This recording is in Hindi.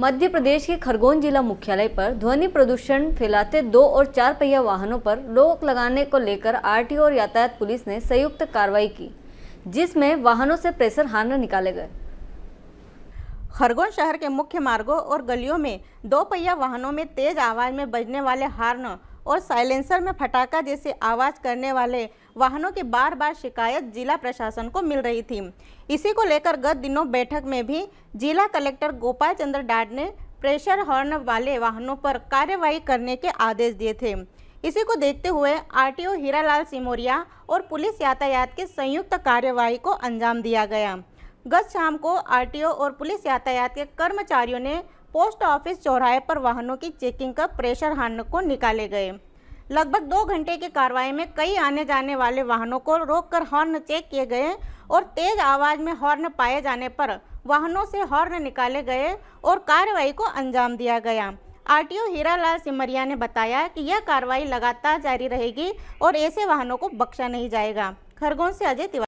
मध्य प्रदेश के खरगोन जिला मुख्यालय पर ध्वनि प्रदूषण फैलाते दो और चार पहिया वाहनों पर रोक लगाने को लेकर आरटीओ और यातायात पुलिस ने संयुक्त कार्रवाई की जिसमें वाहनों से प्रेशर हार्नर निकाले गए खरगोन शहर के मुख्य मार्गों और गलियों में दो पहिया वाहनों में तेज आवाज में बजने वाले हार्न और साइलेंसर में फटाका जैसे आवाज करने वाले वाहनों की बार बार शिकायत जिला प्रशासन को मिल रही थी इसी को लेकर गत दिनों बैठक में भी जिला कलेक्टर गोपाल चंद्र डाड ने प्रेशर हॉर्न वाले वाहनों पर कार्यवाही करने के आदेश दिए थे इसी को देखते हुए आरटीओ हीरालाल सिमोरिया और पुलिस यातायात के संयुक्त कार्यवाही को अंजाम दिया गया गत शाम को आरटीओ और पुलिस यातायात के कर्मचारियों ने पोस्ट ऑफिस चौराहे पर वाहनों की चेकिंग कर प्रेशर हॉर्न को निकाले गए लगभग दो घंटे की कार्रवाई में कई आने जाने वाले वाहनों को रोककर हॉर्न चेक किए गए और तेज आवाज में हॉर्न पाए जाने पर वाहनों से हॉर्न निकाले गए और कार्रवाई को अंजाम दिया गया आरटीओ हीरालाल सिमरिया ने बताया कि यह कार्रवाई लगातार जारी रहेगी और ऐसे वाहनों को बख्शा नहीं जाएगा खरगोन से अजय तिवारी